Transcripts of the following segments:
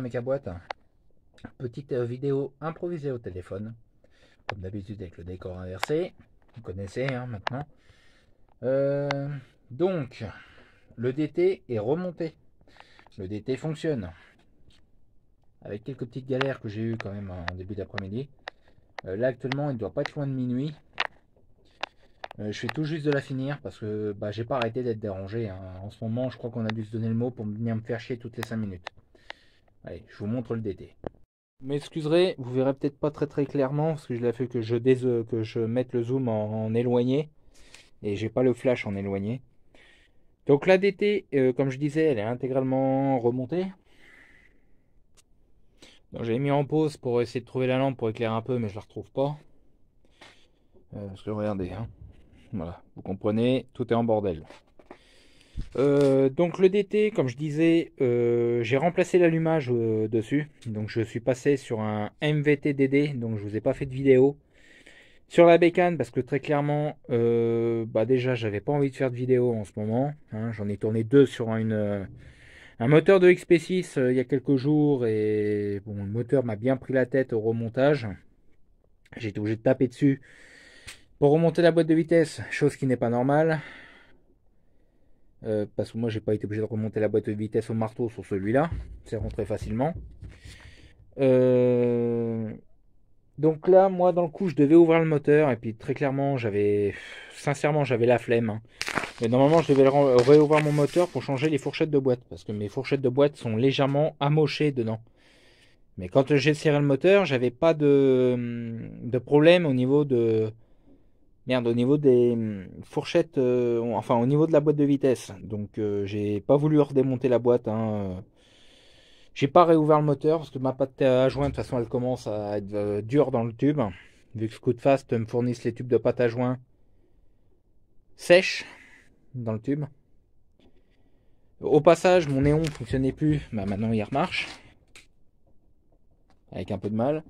mec mes boîte Petite vidéo improvisée au téléphone. Comme d'habitude avec le décor inversé. Vous connaissez hein, maintenant. Euh, donc, le DT est remonté. Le DT fonctionne. Avec quelques petites galères que j'ai eu quand même en début d'après-midi. Euh, là actuellement, il ne doit pas être loin de minuit. Euh, je fais tout juste de la finir parce que bah, j'ai pas arrêté d'être dérangé. Hein. En ce moment, je crois qu'on a dû se donner le mot pour venir me faire chier toutes les 5 minutes. Allez, je vous montre le Vous M'excuserez, vous verrez peut-être pas très très clairement parce que je l'ai fait que je, que je mette le zoom en, éloigné et j'ai pas le flash en éloigné. Donc la DT, euh, comme je disais, elle est intégralement remontée. Donc j'ai mis en pause pour essayer de trouver la lampe pour éclairer un peu, mais je la retrouve pas. Euh, parce que regardez, hein. voilà, vous comprenez, tout est en bordel. Euh, donc le DT, comme je disais, euh, j'ai remplacé l'allumage euh, dessus. Donc je suis passé sur un MVT DD donc je vous ai pas fait de vidéo. Sur la bécane, parce que très clairement, bah déjà j'avais pas envie de faire de vidéo en ce moment. Hein. J'en ai tourné deux sur une, un moteur de XP6 il y a quelques jours et bon, le moteur m'a bien pris la tête au remontage. J'ai été obligé de taper dessus pour remonter la boîte de vitesse, chose qui n'est pas normale. Euh, parce que moi j'ai pas été obligé de remonter la boîte de vitesse au marteau sur celui-là, c'est rentré facilement. Euh, donc là, moi dans le coup, je devais ouvrir le moteur et puis très clairement, j'avais, sincèrement, j'avais la flemme. Hein. Mais normalement, je devais réouvrir mon moteur pour changer les fourchettes de boîte parce que mes fourchettes de boîte sont légèrement amochées dedans. Mais quand j'ai serré le moteur, j'avais pas de, problème au niveau de, Merde, au niveau des hum, fourchettes, euh, enfin au niveau de la boîte de vitesse. Donc euh, j'ai pas voulu redémonter la boîte. Hein, euh. J'ai pas réouvert le moteur parce que ma pâte à joint, de toute façon, elle commence à être dure dans le tube. Vu que Scoot Fast me fournissent les tubes de pâte à joint sèches dans le tube. Au passage, mon néon fonctionnait plus. Bah, maintenant, il remarche. Avec un peu de mal.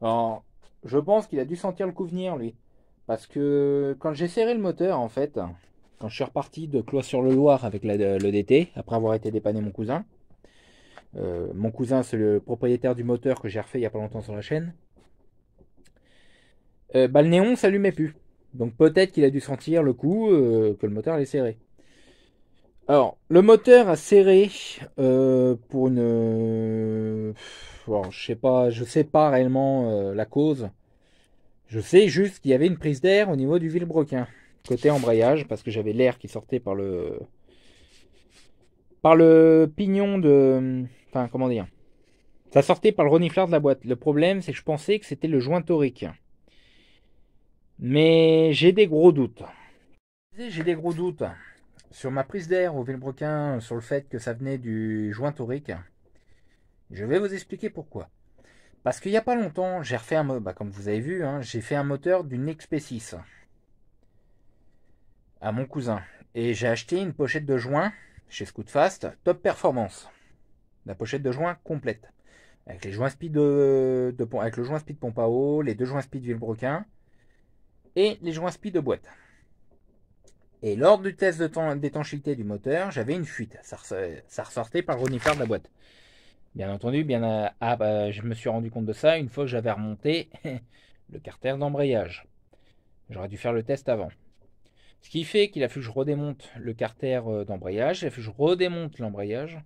Alors, je pense qu'il a dû sentir le coup venir, lui. Parce que quand j'ai serré le moteur, en fait, quand je suis reparti de Clois-sur-le-Loir avec la, le DT, après avoir été dépanné mon cousin, euh, mon cousin, c'est le propriétaire du moteur que j'ai refait il n'y a pas longtemps sur la chaîne, euh, bah, le néon s'allumait plus. Donc peut-être qu'il a dû sentir le coup euh, que le moteur allait serrer. Alors, le moteur a serré pour une. je sais pas, je sais pas réellement la cause. Je sais juste qu'il y avait une prise d'air au niveau du vilebrequin, côté embrayage, parce que j'avais l'air qui sortait par le. par le pignon de. Enfin, comment dire Ça sortait par le renifleur de la boîte. Le problème, c'est que je pensais que c'était le joint torique. Mais j'ai des gros doutes. J'ai des gros doutes sur ma prise d'air au vilebrequin, sur le fait que ça venait du joint torique. Je vais vous expliquer pourquoi. Parce qu'il n'y a pas longtemps, j'ai refait un bah, comme vous avez vu, hein, j'ai fait un moteur d'une XP6 à mon cousin. Et j'ai acheté une pochette de joint chez Scootfast, top performance. La pochette de joint complète. Avec, les joints speed de, avec le joint speed pompe à eau, les deux joints speed Villebroquin. et les joints speed de boîte. Et lors du test d'étanchéité du moteur, j'avais une fuite. Ça, ressortait par le de la boîte. Bien entendu, bien, euh, ah, bah, je me suis rendu compte de ça une fois que j'avais remonté le carter d'embrayage. J'aurais dû faire le test avant. Ce qui fait qu'il a fallu que je redémonte le carter euh, d'embrayage, il a fallu que je redémonte l'embrayage.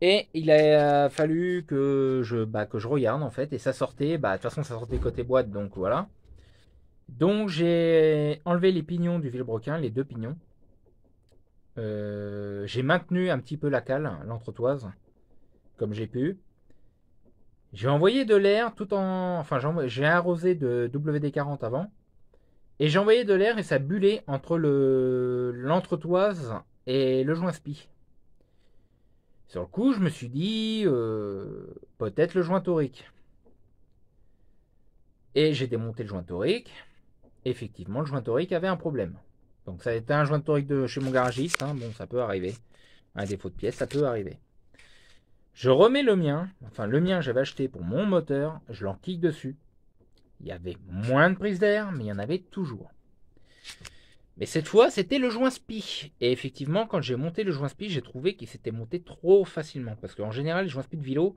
Et il a euh, fallu que je, bah, que je regarde en fait, et ça sortait, bah, de toute façon ça sortait côté boîte, donc voilà. Donc j'ai enlevé les pignons du vilebrequin, les deux pignons. j'ai maintenu un petit peu la cale, l'entretoise comme j'ai pu. J'ai envoyé de l'air tout en... Enfin, j'ai arrosé de WD-40 avant. Et j'ai envoyé de l'air et ça bullait entre le l'entretoise et le joint spi. Sur le coup, je me suis dit, euh, peut-être le joint torique. Et j'ai démonté le joint torique. Effectivement, le joint torique avait un problème. Donc ça a été un joint torique de chez mon garagiste. Hein. Bon, ça peut arriver. Un défaut de pièce, ça peut arriver. Je remets le mien, enfin le mien j'avais acheté pour mon moteur, je clique dessus. Il y avait moins de prise d'air, mais il y en avait toujours. Mais cette fois, c'était le joint spi. Et effectivement, quand j'ai monté le joint spi, j'ai trouvé qu'il s'était monté trop facilement. Parce qu'en général, les joints spi de vélo,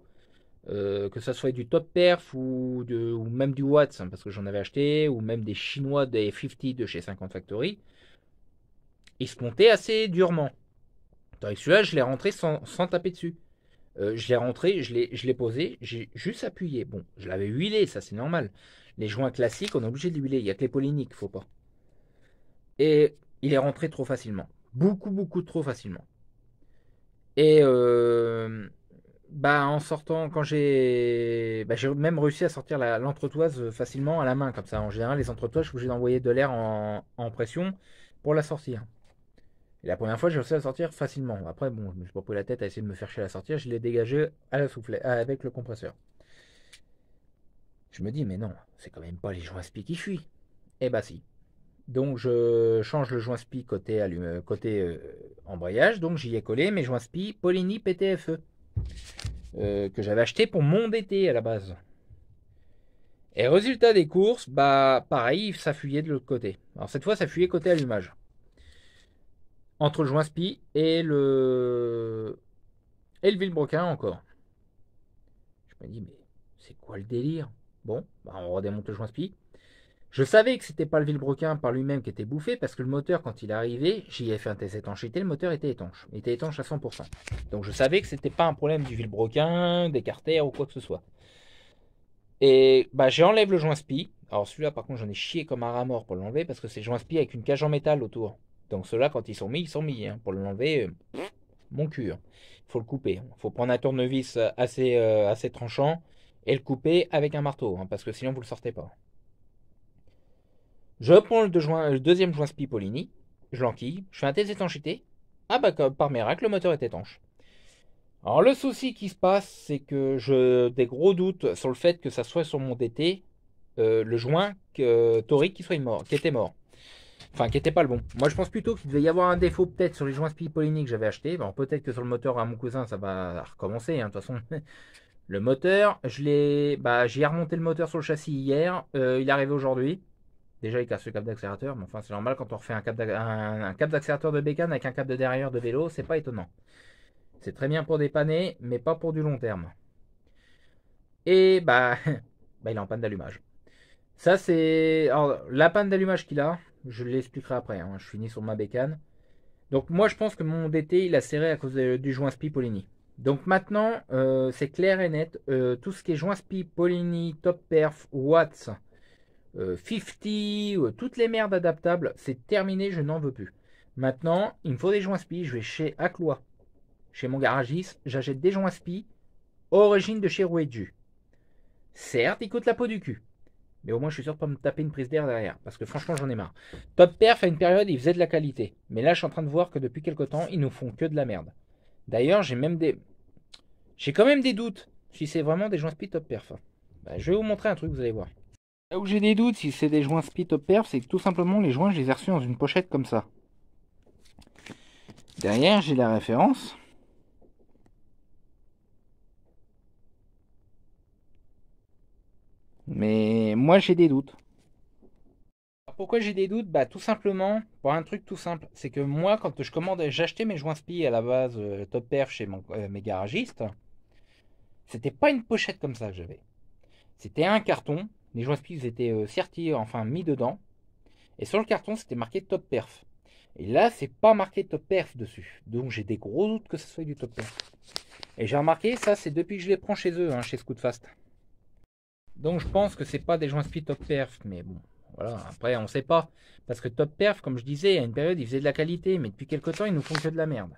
euh, que ce soit du top perf ou, même du Watts, hein, parce que j'en avais acheté, ou même des chinois des 50 de chez 50 Factory, ils se montaient assez durement. Tandis que celui-là, je l'ai rentré sans, sans taper dessus. Euh, je l'ai rentré, je l'ai posé, j'ai juste appuyé. Bon, je l'avais huilé, ça c'est normal. Les joints classiques, on est obligé de huiler, Il n'y a que les polyniques, faut pas. Et il est rentré trop facilement. Beaucoup, beaucoup trop facilement. Et euh, bah, en sortant, quand j'ai. Bah, j'ai même réussi à sortir l'entretoise facilement à la main, comme ça. En général, les entretoises, je suis obligé d'envoyer de l'air en pression pour la sortir. Et la première fois, j'ai réussi à sortir facilement. Après, bon, je me suis pas la tête à essayer de me faire chier à la sortir. Je l'ai dégagé à la souffler, avec le compresseur. Je me dis, mais non, c'est quand même pas les joints spi qui fuient. Eh bah ben, si. Donc je change le joint spi côté, côté euh, embrayage. Donc j'y ai collé mes joints spi Polini PTFE euh, que j'avais acheté pour mon DT à la base. Et résultat des courses, bah pareil, ça fuyait de l'autre côté. Alors cette fois, ça fuyait côté allumage entre le joint et le et le Villebroquin encore. Je me dis mais c'est quoi le délire Bon, bah, on redémonte le joint spi. Je savais que c'était pas le vilebrequin par lui-même qui était bouffé parce que le moteur quand il est arrivé, j'y ai fait un test étanchéité, le moteur était étanche, il était étanche à 100%. Donc je savais que c'était pas un problème du vilebrequin, des carters ou quoi que ce soit. Et bah j'enlève le joint spi. Alors celui-là par contre j'en ai chié comme un rat mort pour l'enlever parce que c'est joint spi avec une cage en métal autour. Donc ceux-là, quand ils sont mis, ils sont mis. Hein. Pour l'enlever, euh, mon cul. Hein. faut le couper. Il hein. faut prendre un tournevis euh, assez, euh, assez tranchant et le couper avec un marteau, parce que sinon vous ne le sortez pas. Je prends le, deux joint, le deuxième joint Spipolini, je l'enquille, je fais un test d'étanchéité. Ah bah par miracle, le moteur est étanche. Alors le souci qui se passe, c'est que j'ai des gros doutes sur le fait que ça soit sur mon DT, le joint que torique qui, soit qui était mort. Enfin, qui n'était pas le bon. Moi, je pense plutôt qu'il devait y avoir un défaut peut-être sur les joints polyniques que j'avais acheté. Bon, peut-être que sur le moteur à mon cousin, ça va recommencer. Hein, de toute façon, le moteur, je l'ai, bah, j'ai remonté le moteur sur le châssis hier. Euh, il est arrivé aujourd'hui. Déjà, il casse le câble d'accélérateur, mais enfin, c'est normal quand on refait un câble d'accélérateur de bécane avec un câble de derrière de vélo, c'est pas étonnant. C'est très bien pour dépanner, mais pas pour du long terme. Et bah, bah il est en panne d'allumage. Ça, c'est. Alors, la panne d'allumage qu'il a, je l'expliquerai après. Hein. Je finis sur ma bécane. Donc moi, je pense que mon DT, il a serré à cause du joint Spi-Polini. Donc maintenant, euh, c'est clair et net. Euh, tout ce qui est joint Spi-Polini, Top Perf, Watts, Fifty, euh, 50, toutes les merdes adaptables, c'est terminé, je n'en veux plus. Maintenant, il me faut des joints Spi. Je vais chez Aclois, chez mon garagiste. J'achète des joints Spi, origine de chez Rouedu. Certes, ils coûtent la peau du cul. Mais au moins, je suis sûr de pas me taper une prise d'air derrière. Parce que franchement, j'en ai marre. Top Perf, à une période, ils faisaient de la qualité. Mais là, je suis en train de voir que depuis quelques temps, ils nous font que de la merde. D'ailleurs, j'ai même des. J'ai quand même des doutes si c'est vraiment des joints speed top perf. Bah, je vais vous montrer un truc, vous allez voir. Là où j'ai des doutes si c'est des joints speed top perf, c'est que tout simplement, les joints, je les ai reçus dans une pochette comme ça. Derrière, j'ai la référence. Mais moi, j'ai des doutes. Pourquoi j'ai des doutes Bah tout simplement pour un truc tout simple, c'est que moi quand je commande, j'achetais mes joints spi à la base euh, top Perf chez euh, mes garagistes, c'était pas une pochette comme ça que j'avais. C'était un carton, les joints spi étaient euh, sertis, enfin mis dedans, et sur le carton c'était marqué top perf. Et là c'est pas marqué top perf dessus, donc j'ai des gros doutes que ce soit du top perf. Et j'ai remarqué ça c'est depuis que je les prends chez eux, hein, chez Scootfast. Donc je pense que c'est pas des joints speed top perf, mais bon, voilà. Après, on sait pas. Parce que top perf, comme je disais, à une période, ils faisaient de la qualité, mais depuis quelques temps, ils nous font que de la merde.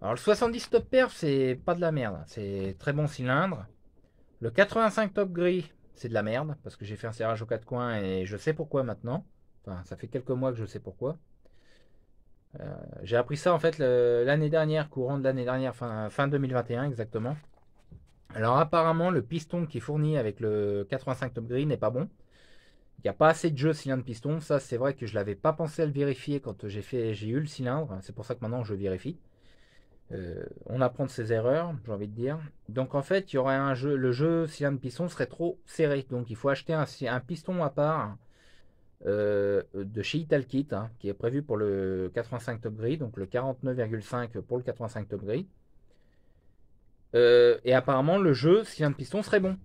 Alors le 70 top perf, c'est pas de la merde. C'est très bon cylindre. Le 85 top gris, c'est de la merde. Parce que j'ai fait un serrage aux quatre coins et je sais pourquoi maintenant. Enfin, ça fait quelques mois que je sais pourquoi. Euh, j'ai appris ça en fait l'année dernière, courant de l'année dernière, fin 2021 exactement. Alors apparemment, le piston qui est fourni avec le 85 Top Green n'est pas bon. Il n'y a pas assez de jeu cylindre piston. Ça, c'est vrai que je l'avais pas pensé à le vérifier quand j'ai fait, j'ai eu le cylindre. C'est pour ça que maintenant je vérifie. Euh, on apprend de ses erreurs, j'ai envie de dire. Donc en fait, il y aurait un jeu, le jeu cylindre piston serait trop serré. Donc il faut acheter un, piston à part euh, de chez Italkit, hein, qui est prévu pour le 85 Top Gris, donc le 49,5 pour le 85 Top Gris. Euh, et apparemment, le jeu, un piston serait bon.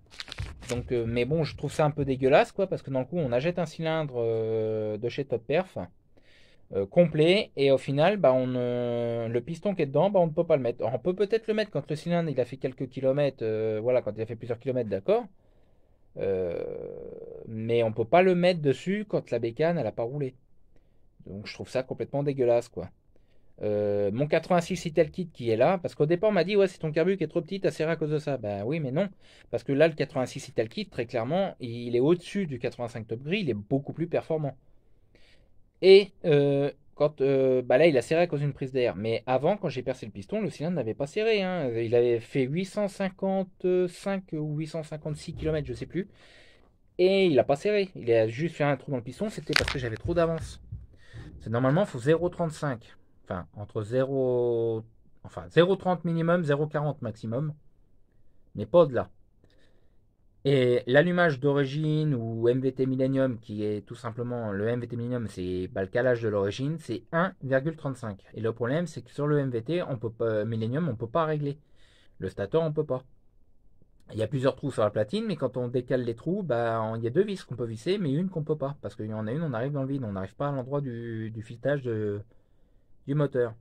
Donc, euh, mais bon, je trouve ça un peu dégueulasse, quoi, parce que dans le coup, on achète un cylindre euh, de chez Top Perf complet, et au final, bah, on, le piston qui est dedans, bah, on ne peut pas le mettre. on peut peut-être le mettre quand le cylindre il a fait quelques kilomètres, voilà, quand il a fait plusieurs kilomètres, d'accord. mais on peut pas le mettre dessus quand la bécane elle a pas roulé. Donc je trouve ça complètement dégueulasse quoi. Euh, mon 86 kit qui est là, parce qu'au départ on m'a dit ouais c'est ton carbu qui est trop petit, t'as serré à cause de ça. Bah oui mais non, parce que là le 86 kit très clairement il est au-dessus du 85 Top Gris, il est beaucoup plus performant. Et euh, quand euh, bah là il a serré à cause d'une prise d'air, mais avant quand j'ai percé le piston le cylindre n'avait pas serré, hein. il avait fait 855 ou 856 km je sais plus, et il n'a pas serré, il a juste fait un trou dans le piston, c'était parce que j'avais trop d'avance. C'est normalement il faut 0,35 entre 0, enfin, 0,30 minimum, 0,40 maximum, mais pas au-delà. Et l'allumage d'origine ou MVT Millennium, qui est tout simplement le MVT Millennium, c'est bah, le calage de l'origine, c'est 1,35. Et le problème, c'est que sur le MVT on peut Millennium, on ne peut pas régler. Le stator, on ne peut pas. Il y a plusieurs trous sur la platine, mais quand on décale les trous, bah, il y a deux vis qu'on peut visser, mais une qu'on ne peut pas. Parce qu'il y en a une, on arrive dans le vide, on n'arrive pas à l'endroit du, du filetage de, moteur.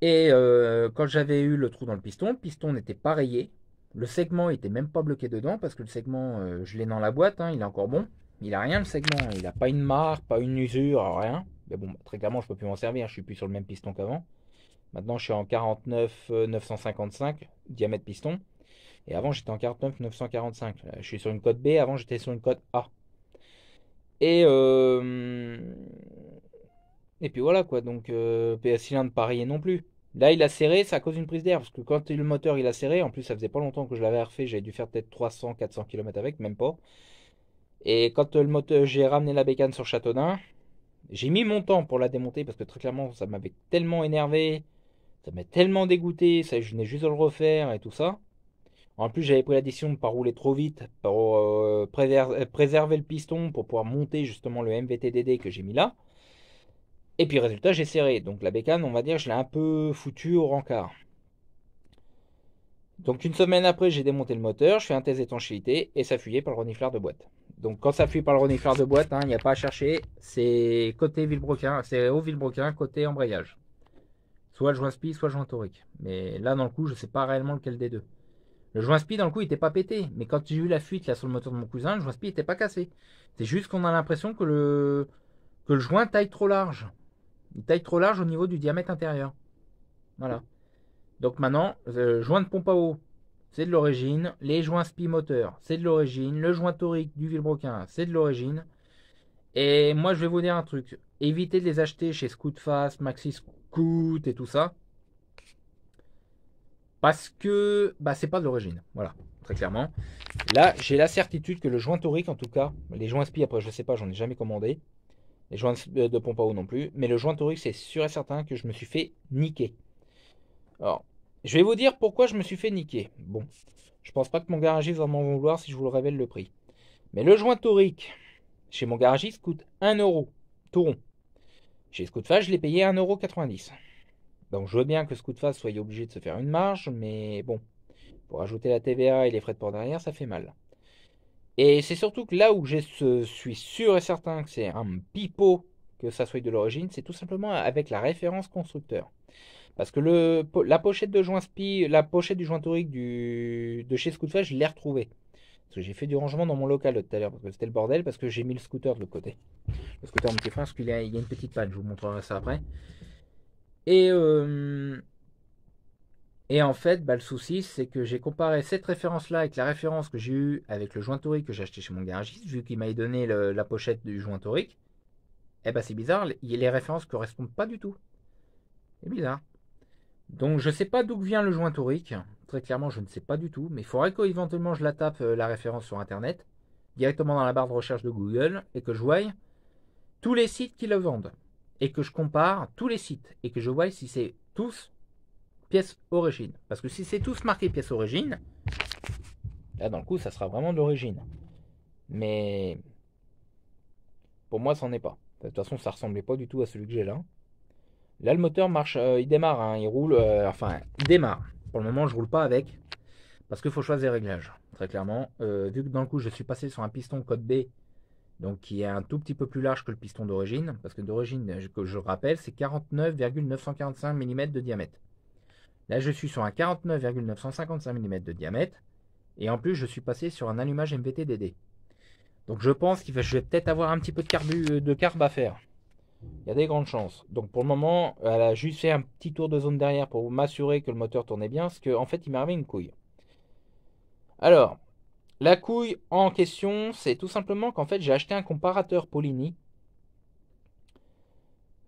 Et euh, quand j'avais eu le trou dans le piston, piston n'était pas rayé. Le segment était même pas bloqué dedans parce que le segment, euh, je l'ai dans la boîte, hein, il est encore bon. Il a rien le segment, il n'a pas une marque, pas une usure, rien. Mais bon, très clairement, je peux plus m'en servir, je suis plus sur le même piston qu'avant. Maintenant, je suis en 49 955 euh, diamètre piston. Et avant, j'étais en 49 945. Je suis sur une cote B, avant, j'étais sur une cote A. Et et puis voilà quoi, donc euh, cylindre pareil non plus. Là, il a serré, ça cause une prise d'air, parce que quand le moteur il a serré, en plus ça faisait pas longtemps que je l'avais refait, j'avais dû faire peut-être 300, 400 km avec, même pas. Et quand euh, le moteur, euh, j'ai ramené la bécane sur Châteaudun, j'ai mis mon temps pour la démonter, parce que très clairement, ça m'avait tellement énervé, ça m'a tellement dégoûté, ça, je venais juste de le refaire et tout ça. En plus, j'avais pris la décision de ne pas rouler trop vite pour euh, préserver le piston pour pouvoir monter justement le MVTDD que j'ai mis là. Et puis résultat, j'ai serré. Donc la bécane, on va dire, je l'ai un peu foutue au rencard. Donc une semaine après, j'ai démonté le moteur, je fais un test d'étanchéité et ça fuyait par le renifleur de boîte. Donc quand ça fuit par le renifleur de boîte, hein, il n'y a pas à chercher, c'est côté Villebroquin, c'est au Villebroquin, côté embrayage. Soit le joint spi, soit le joint torique. Mais là, dans le coup, je ne sais pas réellement lequel des deux. Le joint spi, dans le coup, il n'était pas pété. Mais quand j'ai eu la fuite là sur le moteur de mon cousin, le joint spi n'était pas cassé. C'est juste qu'on a l'impression que le, que le joint taille trop large. Une taille trop large au niveau du diamètre intérieur. Voilà. Donc maintenant, le euh, joint de pompe à eau, c'est de l'origine. Les joints spi moteur, c'est de l'origine. Le joint torique du vilebrequin c'est de l'origine. Et moi, je vais vous dire un truc. Évitez de les acheter chez Scootfast, Maxi Scoot et tout ça. Parce que bah, c'est pas de l'origine. Voilà, très clairement. Là, j'ai la certitude que le joint torique, en tout cas, les joints spi, après, je ne sais pas, j'en ai jamais commandé. Les joints de euh, eau non plus. Mais le joint torique, c'est sûr et certain que je me suis fait niquer. Alors, je vais vous dire pourquoi je me suis fait niquer. Bon, je pense pas que mon garagiste va m'en vouloir si je vous le révèle le prix. Mais le joint torique, chez mon garagiste, coûte 1 euro. Tout rond. Chez Scootface, je l'ai payé 1,90€. Donc je veux bien que Scootface soit obligé de se faire une marge, mais bon, pour ajouter la TVA et les frais de port derrière, ça fait mal. Et c'est surtout que là où je suis sûr et certain que c'est un pipeau que ça soit de l'origine, c'est tout simplement avec la référence constructeur. Parce que la pochette de joint spi, la pochette du joint torique de chez ScootFest, je l'ai retrouvée. Parce que j'ai fait du rangement dans mon local tout à l'heure, parce que c'était le bordel, parce que j'ai mis le scooter de côté. Le scooter, en petit parce qu'il y il y a une petite panne, je vous montrerai ça après. Et euh, et en fait, bah, le souci, c'est que j'ai comparé cette référence-là avec la référence que j'ai eue avec le joint torique que j'ai acheté chez mon garagiste, vu qu'il m'avait donné la pochette du joint torique. Eh ben c'est bizarre, les références correspondent pas du tout. C'est bizarre. Donc je sais pas d'où vient le joint torique. Très clairement, je ne sais pas du tout. Mais il faudrait qu'éventuellement je la tape euh, la référence sur internet, directement dans la barre de recherche de Google, et que je voie tous les sites qui le vendent. Et que je compare tous les sites. Et que je voie si c'est tous pièce origine. Parce que si c'est tous marqué pièce origine, là dans le coup ça sera vraiment d'origine Mais pour moi, ça n'en est pas. De toute façon, ça ressemblait pas du tout à celui que j'ai là. Là, le moteur marche, euh, il démarre, hein, il roule, euh, enfin, il démarre. Pour le moment, je roule pas avec parce qu'il faut choisir les réglages, très clairement. Euh, vu que dans le coup, je suis passé sur un piston code B, donc qui est un tout petit peu plus large que le piston d'origine, parce que d'origine, que je rappelle, c'est 49,945 mm de diamètre. Là, je suis sur un 49,955 mm de diamètre. Et en plus, je suis passé sur un allumage MVT DD. Donc je pense que je vais peut-être avoir un petit peu de, carbu, euh, de carb à faire. Il y a des grandes chances. Donc pour le moment, elle a juste fait un petit tour de zone derrière pour m'assurer que le moteur tournait bien, parce qu'en en fait, il m'est une couille. Alors, la couille en question, c'est tout simplement qu'en fait, j'ai acheté un comparateur Polini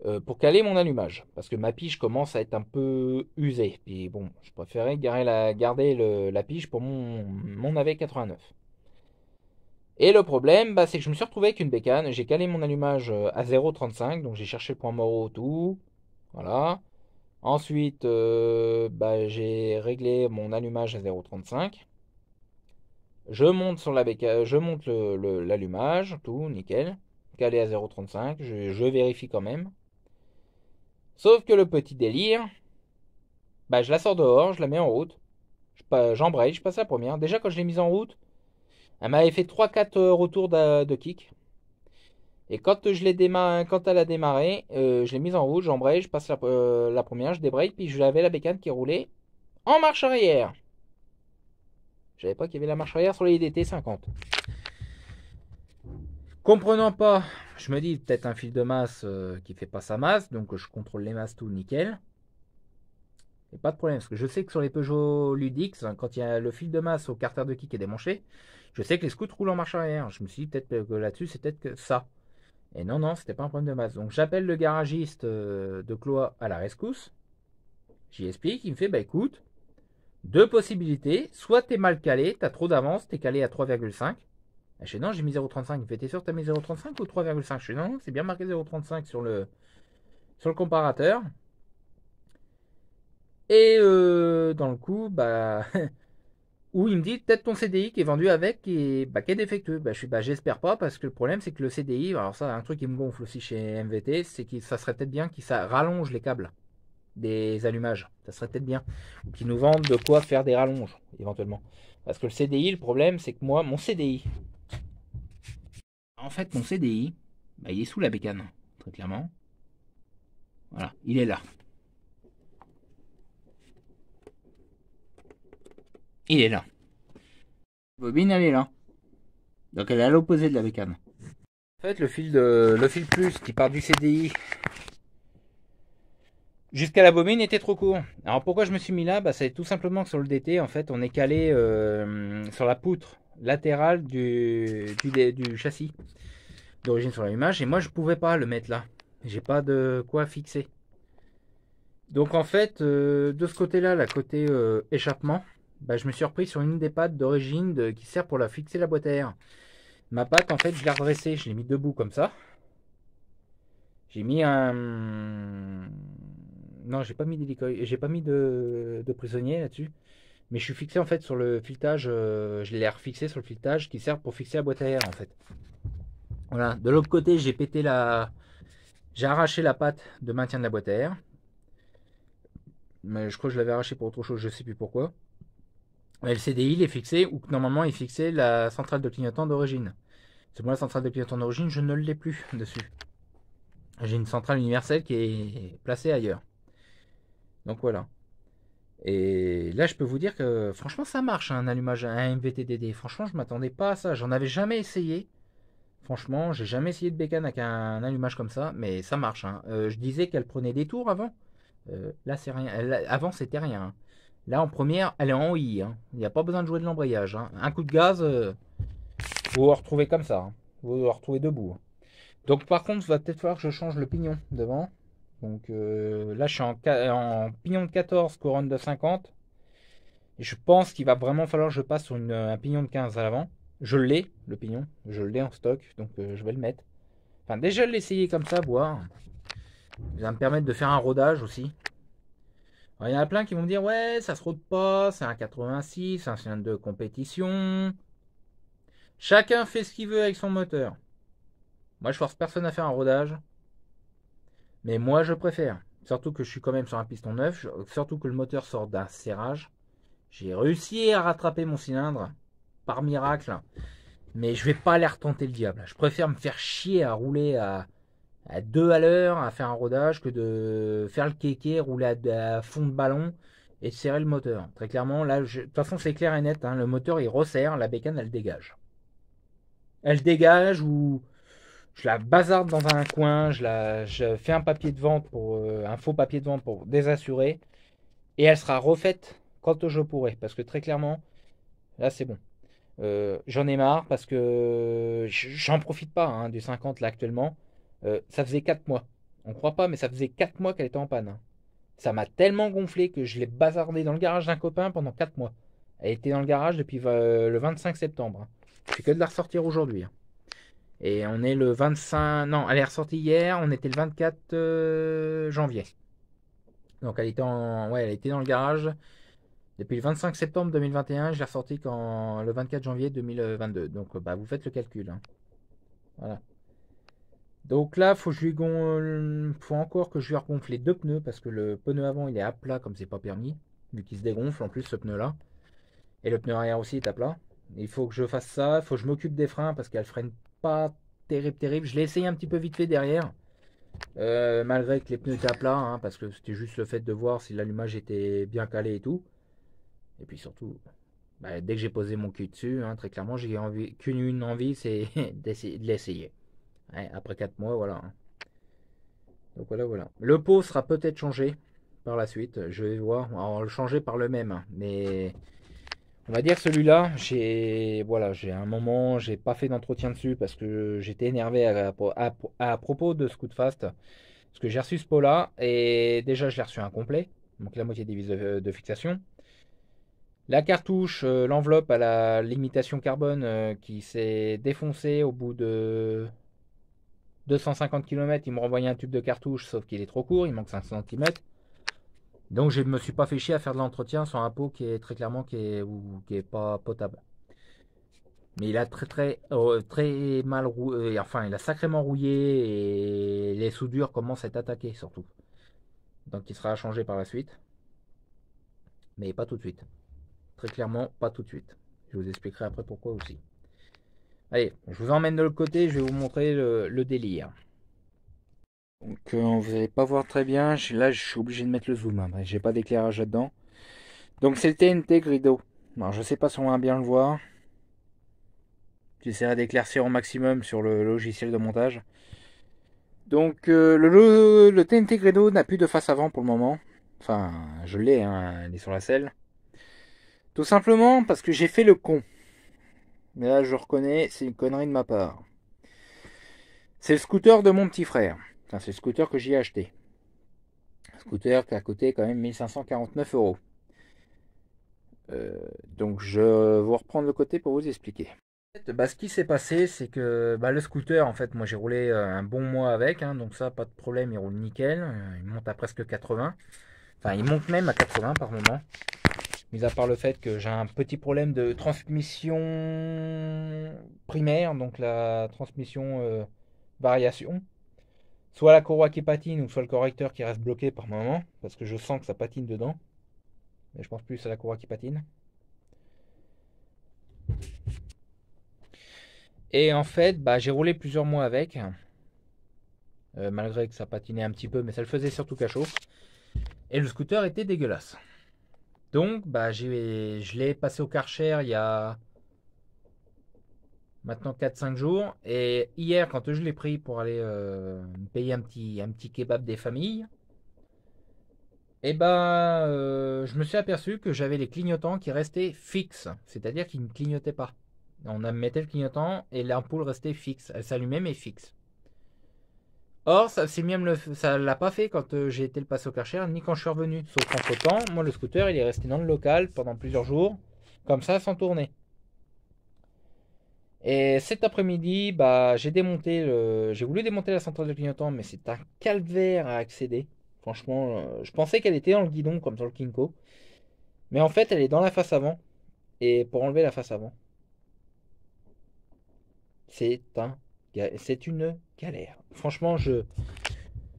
euh, pour caler mon allumage, parce que ma pige commence à être un peu usée. Puis bon, je préférais garder la, garder la pige pour mon, mon AV89. Et le problème, bah, c'est que je me suis retrouvé avec une bécane. J'ai calé mon allumage euh, à 0,35, donc j'ai cherché le point mort tout. Voilà. Ensuite, euh, bah, j'ai réglé mon allumage à 0,35. Je monte sur la je monte l'allumage, tout, nickel. Calé à 0,35, je vérifie quand même. Sauf que le petit délire, bah, je la sors dehors, je la mets en route. J'embraye, je, passe la première. Déjà, quand je l'ai mise en route, elle m'avait fait 3-4 euh, retours de, de, kick. Et quand, je quand elle a démarré, euh, je l'ai mise en route, j'embraye, je passe euh, la, première, je débraye, puis j'avais la bécane qui roulait en marche arrière. Je savais pas qu'il y avait la marche arrière sur les DT50. Comprenant pas je me dis peut-être un fil de masse euh, qui fait pas sa masse, donc je contrôle les masses tout nickel. Et pas de problème, parce que je sais que sur les Peugeot Ludix, quand il y a le fil de masse au carter de kick est démanché, je sais que les scouts roulent en marche arrière. Je me suis peut-être que là-dessus, c'est peut-être que ça. Et non, non, c'était pas un problème de masse. Donc j'appelle le garagiste euh, de Cloa à la rescousse. J'y explique, il me fait, bah écoute, deux possibilités. Soit t'es mal calé, t'as trop d'avance, t'es calé à 3,5. Je non, j'ai mis 0,35. Il me fait T'es sûr que t'as mis 0,35 ou 3,5 Je fais non, c'est bien marqué 0,35 sur le, sur le comparateur. Et euh, dans le coup, bah. où il me dit peut-être ton CDI qui est vendu avec et bah, qui est défectueux. Bah, je suis bah, j'espère pas parce que le problème c'est que le CDI, alors ça, un truc qui me gonfle aussi chez MVT, c'est que ça serait peut-être bien ça rallonge les câbles des allumages. Ça serait peut-être bien. Ou qu'ils nous vendent de quoi faire des rallonges éventuellement. Parce que le CDI, le problème c'est que moi, mon CDI, en fait, mon CDI, bah, il est sous la bécane, très clairement. Voilà, il est là. Il est là. bobine, elle est là. Donc elle est à l'opposé de la bécane. En fait, le fil, de, le fil plus qui part du CDI jusqu'à la bobine était trop court. Alors pourquoi je me suis mis là bah, C'est tout simplement que sur le DT, en fait, on est calé euh, sur la poutre latéral du, du, du châssis d'origine sur l'allumage. Et moi, je pouvais pas le mettre là. J'ai pas de quoi fixer. Donc en fait, euh, de ce côté-là, la côté euh, échappement, bah, je me suis repris sur une des pattes d'origine qui sert pour la fixer la boîte à air. Ma patte, en fait, je l'ai redressée. Je l'ai mis debout comme ça. J'ai mis un... Non, j'ai pas mis J'ai pas mis de, de prisonnier là-dessus mais je suis fixé en fait sur le filetage, euh, je l'ai refixé sur le filetage qui sert pour fixer la boîte à air en fait. Voilà, de l'autre côté j'ai pété la... J'ai arraché la patte de maintien de la boîte à air. Mais je crois que je l'avais arraché pour autre chose, je ne sais plus pourquoi. Mais le CDI il est fixé, ou normalement il fixé la centrale de clignotant d'origine. C'est moi la centrale de clignotant d'origine, je ne l'ai plus dessus. J'ai une centrale universelle qui est placée ailleurs. Donc voilà. Et là, je peux vous dire que franchement, ça marche hein, un allumage à un MVTDD. Franchement, je m'attendais pas à ça. J'en avais jamais essayé. Franchement, j'ai jamais essayé de bécane avec un allumage comme ça, mais ça marche. Hein. Euh, je disais qu'elle prenait des tours avant. Euh, là, c'est rien. avant, c'était rien. Hein. Là, en première, elle est en I. Il n'y a pas besoin de jouer de l'embrayage. Un coup de gaz, euh, vous vous retrouvez comme ça. Vous la retrouvez debout. Donc, par contre, il va peut-être falloir que je change le pignon devant. Donc euh, là, je suis en, pignon de 14, couronne de 50. Et je pense qu'il va vraiment falloir que je passe sur un pignon de 15 à l'avant. Je l'ai, le pignon. Je l'ai en stock, donc euh, je vais le mettre. Enfin, déjà l'essayer comme ça, voir. Ça va me permettre de faire un rodage aussi. il y en a plein qui vont me dire Ouais, ça se rôde pas, c'est un 86, c'est un cylindre de compétition. Chacun fait ce qu'il veut avec son moteur. Moi, je force personne à faire un rodage. Mais moi, je préfère. Surtout que je suis quand même sur un piston neuf, surtout que le moteur sort d'un serrage. J'ai réussi à rattraper mon cylindre, par miracle. Mais je vais pas aller retenter le diable. Je préfère me faire chier à rouler à, à deux à l'heure, à faire un rodage, que de faire le kéké, rouler à, fond de ballon et de serrer le moteur. Très clairement, là, de toute façon, c'est clair et net. Hein. le moteur, il resserre, la bécane, elle dégage. Elle dégage ou je la bazarde dans un coin, je, la, je fais un papier de vente pour euh, un faux papier de vente pour désassurer, et elle sera refaite quand je pourrai, parce que très clairement, là c'est bon. Euh, j'en ai marre parce que j'en profite pas hein, du 50 là actuellement. Euh, ça faisait 4 mois. On croit pas, mais ça faisait 4 mois qu'elle était en panne. Hein. Ça m'a tellement gonflé que je l'ai bazardé dans le garage d'un copain pendant 4 mois. Elle était dans le garage depuis le 25 septembre. Hein. Je fais que de la ressortir aujourd'hui. Et on est le 25. Non, elle est ressortie hier. On était le 24 euh, janvier. Donc elle était, en... ouais, elle était dans le garage depuis le 25 septembre 2021. Je l'ai ressortie quand... le 24 janvier 2022. Donc euh, bah, vous faites le calcul. Hein. Voilà. Donc là, faut que je lui gonfle... faut encore que je lui regonfle les deux pneus parce que le pneu avant il est à plat comme c'est pas permis, vu qu'il se dégonfle en plus ce pneu là. Et le pneu arrière aussi est à plat. Il faut que je fasse ça, il faut que je m'occupe des freins parce qu'elle freine pas terrible, terrible. Je l'ai essayé un petit peu vite fait derrière, euh, malgré que les pneus étaient à plat, hein, parce que c'était juste le fait de voir si l'allumage était bien calé et tout. Et puis surtout, bah, dès que j'ai posé mon cul dessus, hein, très clairement, j'ai envie, qu'une une envie, c'est d'essayer, de l'essayer. après quatre mois, voilà. Hein. Donc voilà, voilà. Le pot sera peut-être changé par la suite. Je vais voir. le changer par le même, mais on va dire celui-là, j'ai voilà, j'ai un moment, j'ai pas fait d'entretien dessus parce que j'étais énervé à, à, de ce propos de fast. Parce que j'ai reçu ce pot-là et déjà je l'ai reçu incomplet, donc la moitié des vis euh, de, fixation. La cartouche, euh, l'enveloppe à la limitation carbone euh, qui s'est défoncée au bout de 250 km, il me renvoyait un tube de cartouche, sauf qu'il est trop court, il manque 5 cm. Donc je ne me suis pas fait chier à faire de l'entretien sur un pot qui est très clairement qui est, ou, qui est pas potable. Mais il a très très euh, très mal rouillé, euh, enfin il a sacrément rouillé et les soudures commencent à être attaquées surtout. Donc il sera changé par la suite. Mais pas tout de suite. Très clairement, pas tout de suite. Je vous expliquerai après pourquoi aussi. Allez, je vous emmène de l'autre côté, je vais vous montrer le délire. Donc euh, vous n'allez pas voir très bien. Là, je suis obligé de mettre le zoom. Hein. J'ai pas d'éclairage là-dedans. Donc c'est le TNT Grido. Alors je sais pas si on va bien le voir. J'essaierai d'éclaircir au maximum sur le logiciel de montage. Donc euh, le, TNT Grido n'a plus de face avant pour le moment. Enfin, je l'ai, hein. il est sur la selle. Tout simplement parce que j'ai fait le con. Mais là, je reconnais, c'est une connerie de ma part. C'est le scooter de mon petit frère c'est le scooter que j'ai acheté. Un scooter qui a coûté quand même 1549 euros. Euh, donc je vous reprendre le côté pour vous expliquer. Bah, ce qui s'est passé, c'est que bah, le scooter, en fait, moi j'ai roulé euh, un bon mois avec, hein, donc ça, pas de problème, il roule nickel, euh, il monte à presque 80, enfin il monte même à 80 par moment, mis à part le fait que j'ai un petit problème de transmission primaire, donc la transmission variation, soit la courroie qui patine ou soit le correcteur qui reste bloqué par moment, parce que je sens que ça patine dedans. Mais je pense plus à la courroie qui patine. Et en fait, bah, j'ai roulé plusieurs mois avec, euh, malgré que ça patinait un petit peu, mais ça le faisait surtout qu'à chaud. Et le scooter était dégueulasse. Donc, bah, je l'ai passé au Karcher il y a maintenant 4-5 jours. Et hier, quand je l'ai pris pour aller euh, payer un petit, un petit kebab des familles, et eh ben, euh, je me suis aperçu que j'avais les clignotants qui restaient fixes, c'est-à-dire qu'ils ne clignotaient pas. On mettait le clignotant et l'ampoule restait fixe. Elle s'allumait mais fixe. Or, ça ne ça l'a pas fait quand euh, j'ai été le passer au Karcher, ni quand je suis revenu. Sauf qu'entre temps, moi, le scooter, il est resté dans le local pendant plusieurs jours, comme ça, sans tourner. Et cet après-midi, bah, j'ai démonté, j'ai voulu démonter la centrale de clignotant, mais c'est un calvaire à accéder. Franchement, euh, je pensais qu'elle était dans le guidon, comme sur le Kinko. Mais en fait, elle est dans la face avant. Et pour enlever la face avant, c'est un, c'est une galère. Franchement, je,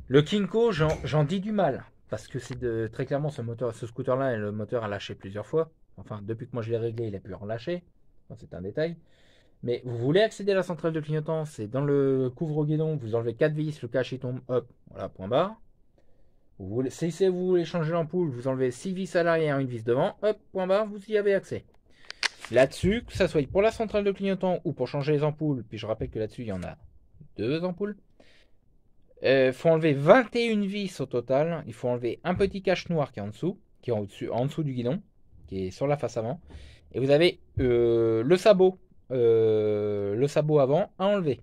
le Kinko, j'en dis du mal parce que c'est très clairement ce moteur, ce scooter-là, le moteur a lâché plusieurs fois. Enfin, depuis que moi je l'ai réglé, il a pu en lâcher. c'est un détail. Mais vous voulez accéder à la centrale de clignotant, c'est dans le couvre-guidon, vous enlevez 4 vis, le cache tombe, hop, voilà, point barre. Vous si vous voulez changer l'ampoule, vous enlevez 6 vis à l'arrière, une vis devant, hop, point barre, vous y avez accès. Là-dessus, que ça soit pour la centrale de clignotant ou pour changer les ampoules, puis je rappelle que là-dessus, il y en a deux ampoules. Il euh, faut enlever 21 vis au total. Il faut enlever un petit cache noir qui est en dessous, qui est en, -dessous, en dessous du guidon, qui est sur la face avant. Et vous avez euh, le sabot euh, le sabot avant à enlever.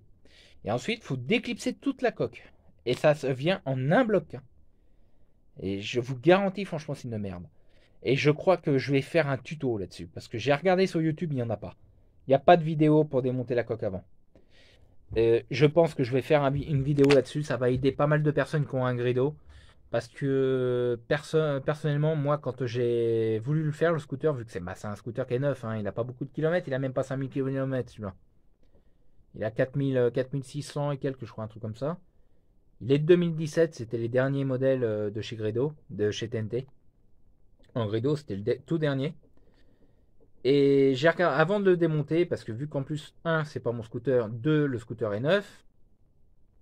Et ensuite, faut déclipser toute la coque. Et ça se vient en un bloc. Et je vous garantis, franchement, c'est une merde. Et je crois que je vais faire un tuto là-dessus. Parce que j'ai regardé sur YouTube, il n'y en a pas. Il n'y a pas de vidéo pour démonter la coque avant. Euh, je pense que je vais faire une vidéo là-dessus. Ça va aider pas mal de personnes qui ont un grido. Parce que personnellement, moi, quand j'ai voulu le faire, le scooter, vu que c'est un scooter qui est neuf, hein, il n'a pas beaucoup de kilomètres, il n'a même pas 5000 km celui-là. Il a 4600 euh, et quelques, je crois, un truc comme ça. Il est de 2017, c'était les derniers modèles euh, de chez Gredo, de chez TNT. En Gredo, c'était le tout dernier. Et j'ai avant de le démonter, parce que vu qu'en plus, 1, c'est pas mon scooter, 2, le scooter est neuf.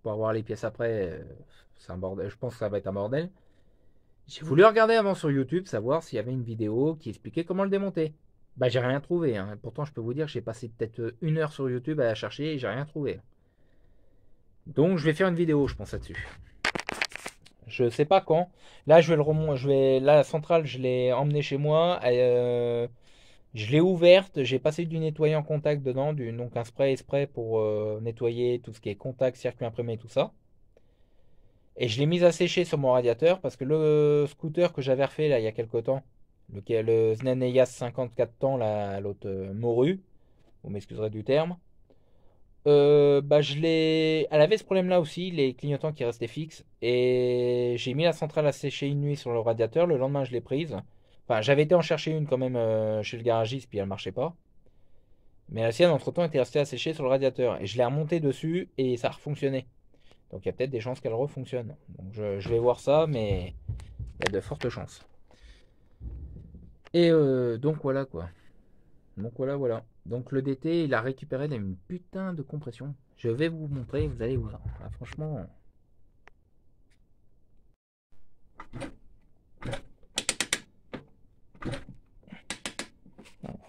Pour avoir les pièces après, euh, je pense que ça va être un bordel. J'ai voulu regarder avant sur YouTube, savoir s'il y avait une vidéo qui expliquait comment le démonter. Bah j'ai rien trouvé, hein. pourtant je peux vous dire que j'ai passé peut-être euh, une heure sur YouTube à la chercher et j'ai rien trouvé. Donc je vais faire une vidéo, je pense là-dessus. Je sais pas quand. Là je vais le remonter, je vais la centrale, je l'ai emmenée chez moi. Euh, je l'ai ouverte, j'ai passé du nettoyant contact dedans, du, donc un spray pour euh, nettoyer tout ce qui est contact, circuit imprimé, tout ça. Et je l'ai mise à sécher sur mon radiateur parce que le scooter que j'avais refait là il y a quelques temps, le, Zneneyas 54 temps, l'autre euh, morue, vous m'excuserez du terme, euh, bah je Elle avait ce problème-là aussi, les clignotants qui restaient fixes. Et j'ai mis la centrale à sécher une nuit sur le radiateur. Le lendemain, je l'ai prise. Enfin, j'avais été en chercher une quand même euh, chez le garagiste, puis elle marchait pas. Mais la sienne, entre-temps, était restée à sécher sur le radiateur. Et je l'ai remontée dessus et ça a refonctionné. Donc il y a peut-être des chances qu'elle refonctionne. Donc, je, vais voir ça, mais il y a de fortes chances. Et euh, donc voilà quoi. Donc voilà, voilà. Donc le DT, il a récupéré une putain de compression. Je vais vous montrer, vous allez voir. Ah, franchement.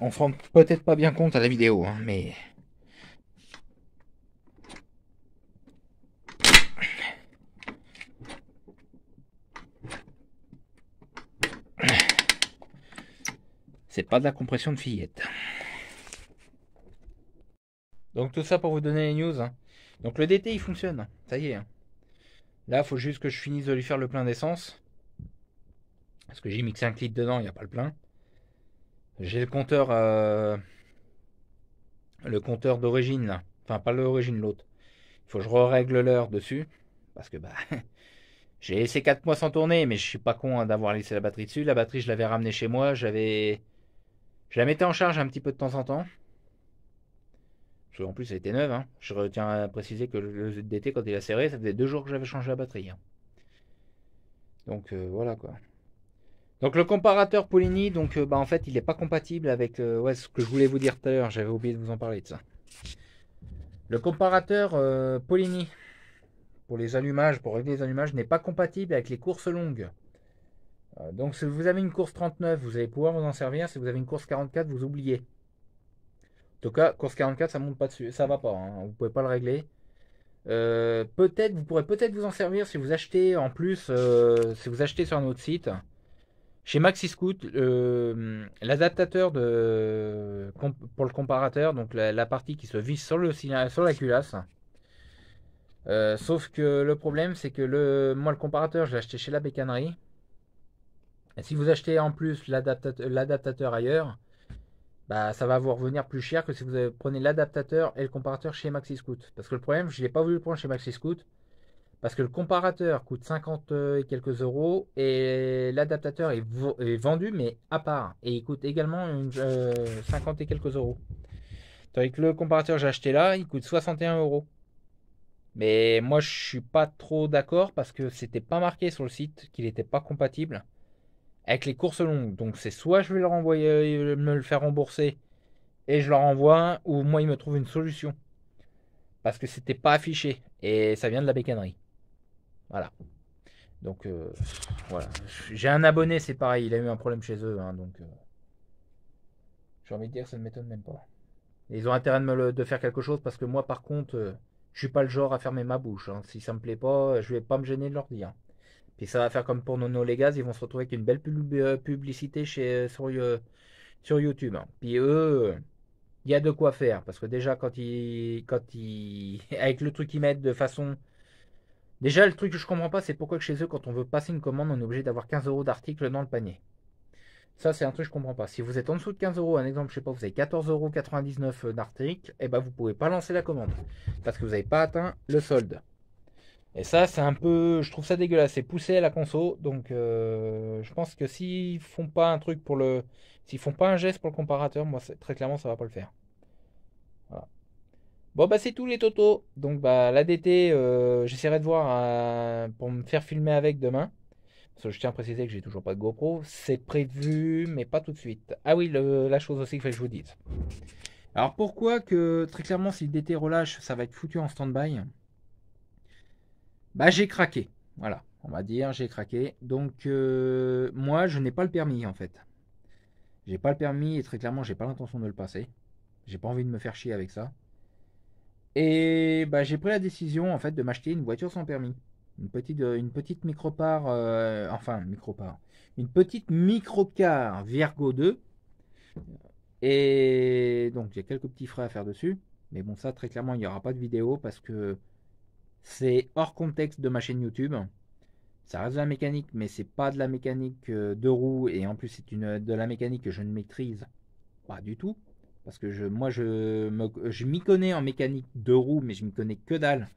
On se rend peut-être pas bien compte à la vidéo, hein, mais pas de la compression de fillette. Donc tout ça pour vous donner les news. Hein. Donc le DT il fonctionne, ça y est. Hein. Là, faut juste que je finisse de lui faire le plein d'essence. Parce que j'ai mixé 5 litres dedans, il n'y a pas le plein. J'ai le compteur euh, le compteur d'origine Enfin pas l'origine, l'autre. Il faut que je règle l'heure dessus. Parce que bah j'ai laissé 4 mois sans tourner, mais je suis pas con hein, d'avoir laissé la batterie dessus. La batterie je l'avais ramenée chez moi, j'avais je la mettais en charge un petit peu de temps en temps. Parce qu'en plus, elle était neuve. Hein. Je retiens à préciser que le ZDT, quand il a serré, ça faisait deux jours que j'avais changé la batterie. Hein. Donc euh, voilà quoi. Donc le comparateur Polini, donc euh, bah, en fait, il n'est pas compatible avec euh, ouais, ce que je voulais vous dire tout à l'heure. J'avais oublié de vous en parler de ça. Le comparateur Polini pour les allumages, pour régler les allumages, n'est pas compatible avec les courses longues. Euh, donc si vous avez une course 39, vous allez pouvoir vous en servir. Si vous avez une course 44, vous oubliez. En tout cas, course 44, ça monte pas dessus, ça va pas. vous hein. vous pouvez pas le régler. Euh, peut-être, vous pourrez peut-être vous en servir si vous achetez en plus, euh, si vous achetez sur un autre site. Chez MaxiScoot, euh, l'adaptateur de pour le comparateur, donc la, partie qui se visse sur le sur la culasse. sauf que le problème, c'est que le moi le comparateur, je l'ai acheté chez la bécannerie si vous achetez en plus l'adaptateur ailleurs, bah, ça va vous revenir plus cher que si vous prenez l'adaptateur et le comparateur chez Maxi MaxiScoot. Parce que le problème, je l'ai pas voulu prendre chez Maxi MaxiScoot. Parce que le comparateur coûte 50 euh, et quelques euros et l'adaptateur est, vendu mais à part. Et il coûte également une, 50 euh, et quelques euros. Tandis que le comparateur que j'ai acheté là, il coûte 61 euros. Mais moi je suis pas trop d'accord parce que c'était pas marqué sur le site qu'il n'était pas compatible avec les courses longues. Donc c'est soit je vais leur envoyer, euh, me le faire rembourser et je leur envoie, ou moi ils me trouvent une solution. Parce que c'était pas affiché et ça vient de la bécannerie. Voilà. Donc euh, voilà. J'ai un abonné, c'est pareil, il a eu un problème chez eux. Hein, donc euh, j'ai envie de dire, ça ne m'étonne même pas. Ils ont intérêt de, me le, de faire quelque chose parce que moi, par contre, je suis pas le genre à fermer ma bouche. Hein. Si ça me plaît pas, je vais pas me gêner de leur dire. Puis ça va faire comme pour Nono gaz ils vont se retrouver avec une belle euh, publicité chez, euh, sur, euh, sur YouTube. Hein. Puis eux, il y a de quoi faire. Parce que déjà, quand ils, quand ils, avec le truc qu'ils mettent de façon. Déjà, le truc que je comprends pas, c'est pourquoi que chez eux, quand on veut passer une commande, on est obligé d'avoir 15 euros d'articles dans le panier. Ça, c'est un truc que je comprends pas. Si vous êtes en dessous de 15 euros, un exemple, je sais pas, vous avez 14,99 euros d'articles, et eh ben vous pouvez pas lancer la commande. Parce que vous n'avez pas atteint le solde. Et ça, c'est un peu, je trouve ça dégueulasse. C'est poussé à la conso, donc euh, je pense que s'ils font pas un truc pour le, s'ils font pas un geste pour le comparateur, moi très clairement ça va pas le faire. Voilà. Bon bah c'est tout les totos. Donc bah la euh, j'essaierai de voir euh, pour me faire filmer avec demain. Parce que je tiens à préciser que j'ai toujours pas de GoPro. C'est prévu, mais pas tout de suite. Ah oui, la chose aussi que je vous dise. Alors pourquoi que très clairement si le DT relâche, ça va être foutu en stand-by bah, j'ai craqué. Voilà, on va dire, j'ai craqué. Donc, euh, moi, je n'ai pas le permis, en fait. J'ai pas le permis et très clairement, j'ai pas l'intention de le passer. J'ai pas envie de me faire chier avec ça. Et bah, j'ai pris la décision, en fait, de m'acheter une voiture sans permis. Une petite, euh, une petite micro-part, euh, enfin, micro-part. Une petite micro-car Virgo 2. Et donc, j'ai quelques petits frais à faire dessus. Mais bon, ça, très clairement, il n'y aura pas de vidéo parce que c'est hors contexte de ma chaîne YouTube. Ça reste de la mécanique, mais c'est pas de la mécanique euh, de roue. Et en plus, c'est une de la mécanique que je ne maîtrise pas du tout. Parce que je, moi, je m'y connais en mécanique de roue, mais je m'y connais que dalle.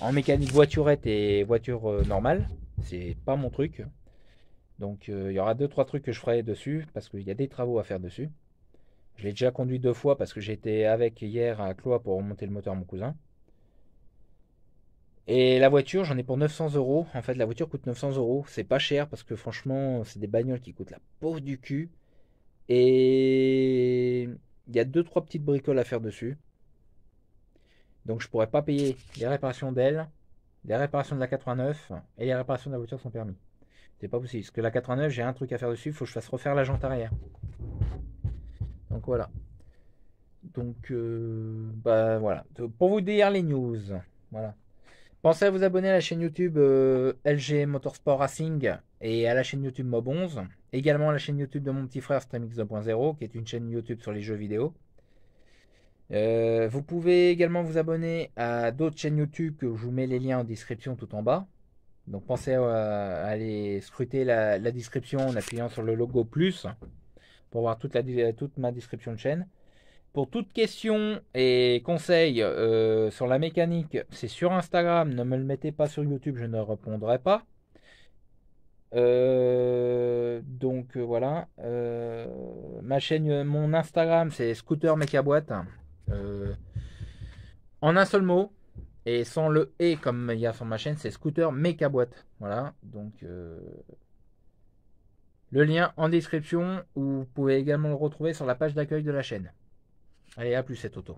En mécanique voiturette et voiture euh, normale, c'est pas mon truc. Donc euh, il y aura deux trois trucs que je ferai dessus parce qu'il y a des travaux à faire dessus. Je l'ai déjà conduit deux fois parce que j'étais avec hier à Cloix pour remonter le moteur à mon cousin. Et la voiture, j'en ai pour 900 euros. En fait, la voiture coûte 900 euros. C'est pas cher parce que franchement, c'est des bagnoles qui coûtent la peau du cul. Et il y a deux trois petites bricoles à faire dessus. Donc je pourrais pas payer les réparations d'elle, les réparations de la 89 et les réparations de la voiture sont permis. C'est pas possible parce que la 89, j'ai un truc à faire dessus, il faut que je fasse refaire la jante arrière. Donc voilà. Donc euh, bah voilà, pour vous dire les news. Voilà. Pensez à vous abonner à la chaîne YouTube euh, LG Motorsport Racing et à la chaîne YouTube Mob11. Également à la chaîne YouTube de mon petit frère StreamX 2.0 qui est une chaîne YouTube sur les jeux vidéo. Euh, vous pouvez également vous abonner à d'autres chaînes YouTube que je vous mets les liens en description tout en bas. Donc pensez à, aller scruter la, description en appuyant sur le logo plus pour voir toute ma description de chaîne. Pour toute question et conseil euh, sur la mécanique, c'est sur Instagram. Ne me le mettez pas sur YouTube, je ne répondrai pas. Euh, donc euh, voilà. ma chaîne, mon Instagram, c'est Scooter en un seul mot. Et sans le et comme il y a sur ma chaîne, c'est Scooter Boîte. Voilà. Donc. Le lien en description vous pouvez également le retrouver sur la page d'accueil de la chaîne. Allez, à plus cette auto.